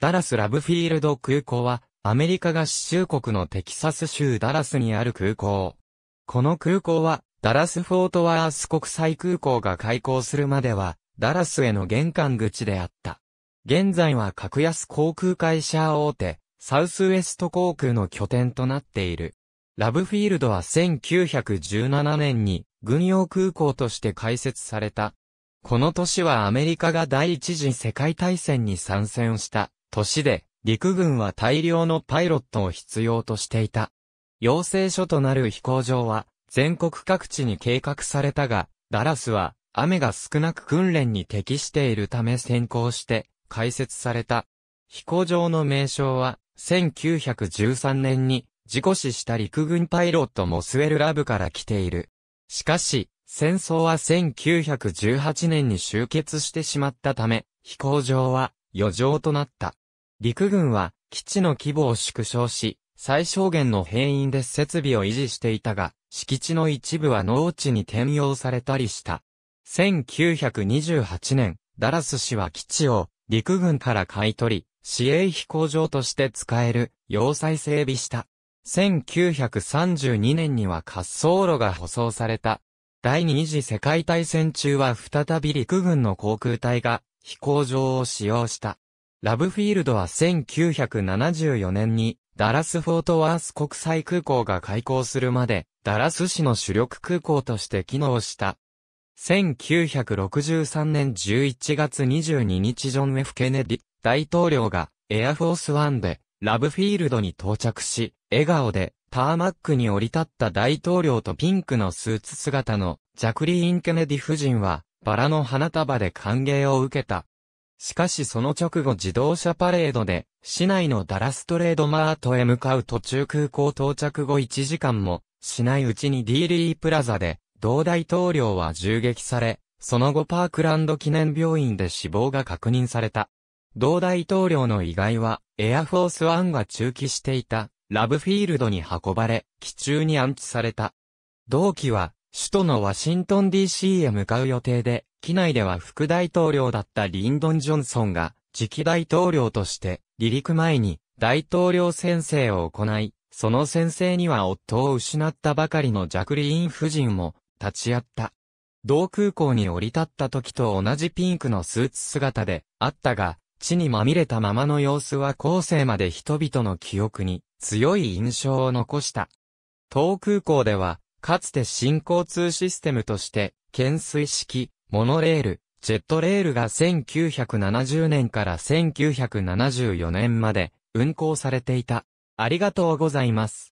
ダラスラブフィールド空港は、アメリカ合衆国のテキサス州ダラスにある空港。この空港は、ダラスフォートワース国際空港が開港するまでは、ダラスへの玄関口であった。現在は格安航空会社大手、サウスウエスト航空の拠点となっている。ラブフィールドは1917年に軍用空港として開設された。この年はアメリカが第一次世界大戦に参戦した年で、陸軍は大量のパイロットを必要としていた。養成所となる飛行場は、全国各地に計画されたが、ダラスは、雨が少なく訓練に適しているため先行して、開設された。飛行場の名称は、1913年に、事故死した陸軍パイロットモスウェルラブから来ている。しかし、戦争は1918年に終結してしまったため、飛行場は余剰となった。陸軍は基地の規模を縮小し、最小限の兵員で設備を維持していたが、敷地の一部は農地に転用されたりした。1928年、ダラス氏は基地を陸軍から買い取り、市営飛行場として使える要塞整備した。1932年には滑走路が舗装された。第二次世界大戦中は再び陸軍の航空隊が飛行場を使用した。ラブフィールドは1974年にダラス・フォートワース国際空港が開港するまでダラス市の主力空港として機能した。1963年11月22日ジョン・ F・ ケネディ大統領がエアフォースワンでラブフィールドに到着し、笑顔でターマックに降り立った大統領とピンクのスーツ姿のジャクリーン・ケネディ夫人はバラの花束で歓迎を受けた。しかしその直後自動車パレードで、市内のダラストレードマートへ向かう途中空港到着後1時間も、しないうちにディーリープラザで、同大統領は銃撃され、その後パークランド記念病院で死亡が確認された。同大統領の遺骸は、エアフォースワンが駐機していた、ラブフィールドに運ばれ、機中に安置された。同期は、首都のワシントン DC へ向かう予定で、機内では副大統領だったリンドン・ジョンソンが、次期大統領として、離陸前に大統領宣誓を行い、その宣誓には夫を失ったばかりのジャクリーン夫人も立ち会った。同空港に降り立った時と同じピンクのスーツ姿であったが、地にまみれたままの様子は後世まで人々の記憶に強い印象を残した。東空港ではかつて新交通システムとして、懸垂式、モノレール、ジェットレールが1970年から1974年まで運行されていた。ありがとうございます。